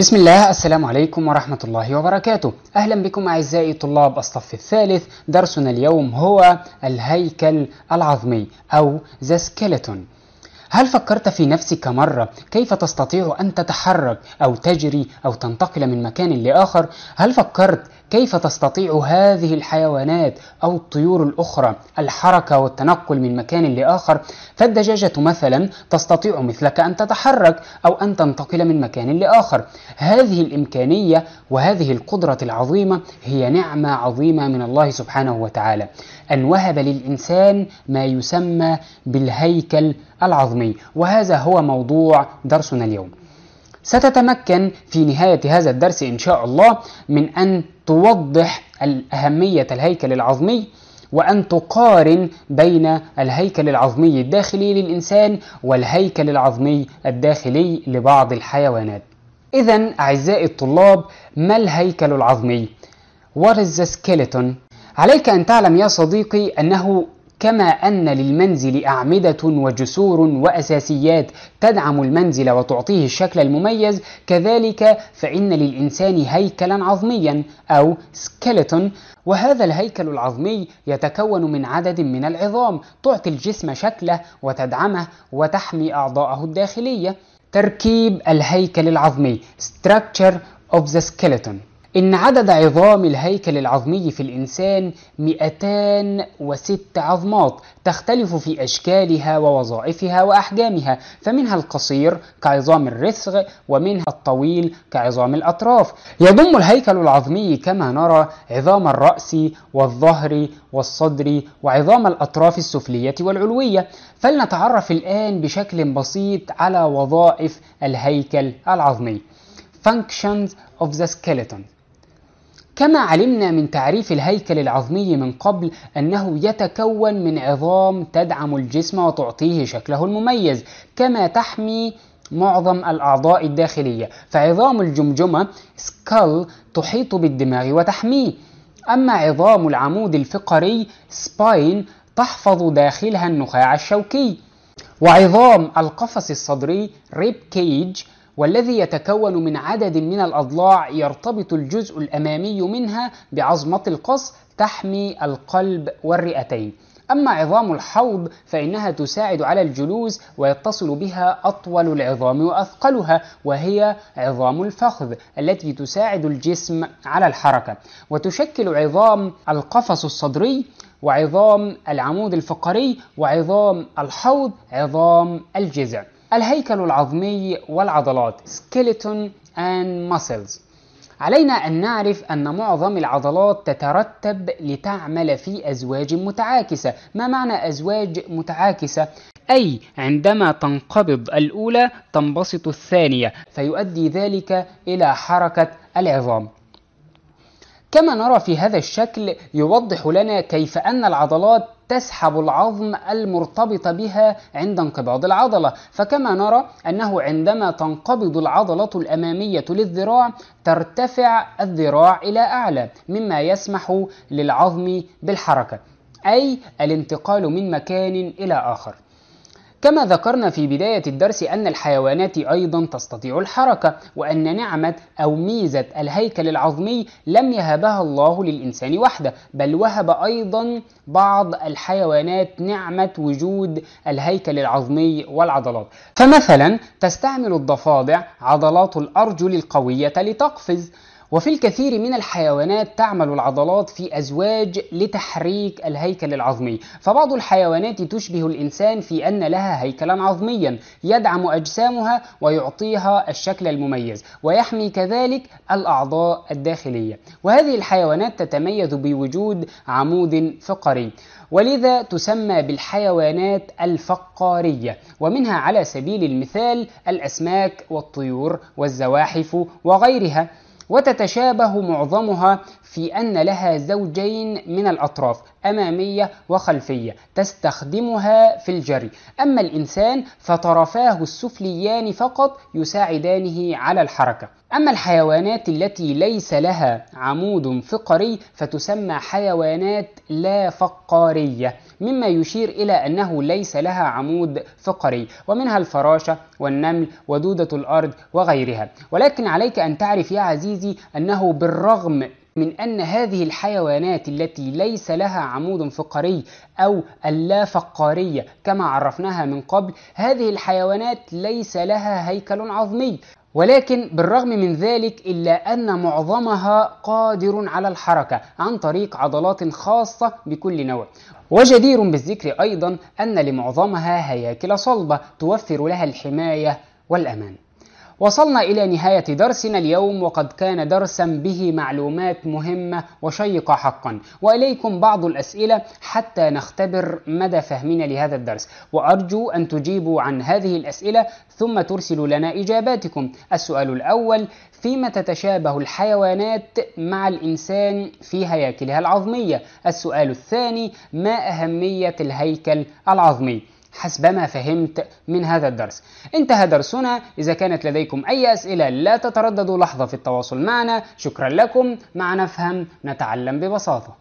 بسم الله السلام عليكم ورحمة الله وبركاته أهلا بكم أعزائي طلاب الصف الثالث درسنا اليوم هو الهيكل العظمي أو The Skeleton هل فكرت في نفسك مرة كيف تستطيع أن تتحرك أو تجري أو تنتقل من مكان لآخر؟ هل فكرت كيف تستطيع هذه الحيوانات أو الطيور الأخرى الحركة والتنقل من مكان لآخر؟ فالدجاجة مثلا تستطيع مثلك أن تتحرك أو أن تنتقل من مكان لآخر. هذه الإمكانية وهذه القدرة العظيمة هي نعمة عظيمة من الله سبحانه وتعالى أن وهب للإنسان ما يسمى بالهيكل العظمي. الرقمي وهذا هو موضوع درسنا اليوم ستتمكن في نهاية هذا الدرس إن شاء الله من أن توضح أهمية الهيكل العظمي وأن تقارن بين الهيكل العظمي الداخلي للإنسان والهيكل العظمي الداخلي لبعض الحيوانات. إذا أعزائي الطلاب ما الهيكل العظمي؟ What is the skeleton؟ عليك أن تعلم يا صديقي أنه كما أن للمنزل أعمدة وجسور وأساسيات تدعم المنزل وتعطيه الشكل المميز كذلك فإن للإنسان هيكلا عظميا أو سكيلتون وهذا الهيكل العظمي يتكون من عدد من العظام تعطي الجسم شكله وتدعمه وتحمي أعضاءه الداخلية تركيب الهيكل العظمي structure of the skeleton إن عدد عظام الهيكل العظمي في الإنسان 206 عظمات تختلف في أشكالها ووظائفها وأحجامها فمنها القصير كعظام الرسغ ومنها الطويل كعظام الأطراف يضم الهيكل العظمي كما نرى عظام الرأس والظهر والصدر وعظام الأطراف السفلية والعلوية فلنتعرف الآن بشكل بسيط على وظائف الهيكل العظمي Functions of the skeleton كما علمنا من تعريف الهيكل العظمي من قبل أنه يتكون من عظام تدعم الجسم وتعطيه شكله المميز كما تحمي معظم الأعضاء الداخلية فعظام الجمجمة سكال تحيط بالدماغ وتحميه أما عظام العمود الفقري سباين تحفظ داخلها النخاع الشوكي وعظام القفص الصدري ريب كيج والذي يتكون من عدد من الأضلاع يرتبط الجزء الأمامي منها بعظمة القص تحمي القلب والرئتين أما عظام الحوض فإنها تساعد على الجلوس ويتصل بها أطول العظام وأثقلها وهي عظام الفخذ التي تساعد الجسم على الحركة وتشكل عظام القفص الصدري وعظام العمود الفقري وعظام الحوض عظام الجذع الهيكل العظمي والعضلات skeleton and muscles علينا أن نعرف أن معظم العضلات تترتب لتعمل في أزواج متعاكسة ما معنى أزواج متعاكسة؟ أي عندما تنقبض الأولى تنبسط الثانية فيؤدي ذلك إلى حركة العظام كما نرى في هذا الشكل يوضح لنا كيف أن العضلات تسحب العظم المرتبطة بها عند انقباض العضلة فكما نرى أنه عندما تنقبض العضلة الأمامية للذراع ترتفع الذراع إلى أعلى مما يسمح للعظم بالحركة أي الانتقال من مكان إلى آخر كما ذكرنا في بداية الدرس أن الحيوانات أيضا تستطيع الحركة وأن نعمة أو ميزة الهيكل العظمي لم يهبها الله للإنسان وحده بل وهب أيضا بعض الحيوانات نعمة وجود الهيكل العظمي والعضلات فمثلا تستعمل الضفادع عضلات الأرجل القوية لتقفز وفي الكثير من الحيوانات تعمل العضلات في أزواج لتحريك الهيكل العظمي فبعض الحيوانات تشبه الإنسان في أن لها هيكلا عظميا يدعم أجسامها ويعطيها الشكل المميز ويحمي كذلك الأعضاء الداخلية وهذه الحيوانات تتميز بوجود عمود فقري ولذا تسمى بالحيوانات الفقارية ومنها على سبيل المثال الأسماك والطيور والزواحف وغيرها وتتشابه معظمها في أن لها زوجين من الأطراف أمامية وخلفية تستخدمها في الجري أما الإنسان فطرفاه السفليان فقط يساعدانه على الحركة أما الحيوانات التي ليس لها عمود فقري فتسمى حيوانات لا فقارية مما يشير إلى أنه ليس لها عمود فقري ومنها الفراشة والنمل ودودة الأرض وغيرها ولكن عليك أن تعرف يا عزيزي أنه بالرغم من أن هذه الحيوانات التي ليس لها عمود فقري أو اللافقارية كما عرفناها من قبل هذه الحيوانات ليس لها هيكل عظمي ولكن بالرغم من ذلك إلا أن معظمها قادر على الحركة عن طريق عضلات خاصة بكل نوع وجدير بالذكر أيضا أن لمعظمها هياكل صلبة توفر لها الحماية والأمان وصلنا إلى نهاية درسنا اليوم وقد كان درسا به معلومات مهمة وشيقة حقا وإليكم بعض الأسئلة حتى نختبر مدى فهمنا لهذا الدرس وأرجو أن تجيبوا عن هذه الأسئلة ثم ترسلوا لنا إجاباتكم السؤال الأول فيما تتشابه الحيوانات مع الإنسان في هياكلها العظمية السؤال الثاني ما أهمية الهيكل العظمي حسب ما فهمت من هذا الدرس انتهى درسنا إذا كانت لديكم أي أسئلة لا تترددوا لحظة في التواصل معنا شكرا لكم مع نفهم نتعلم ببساطة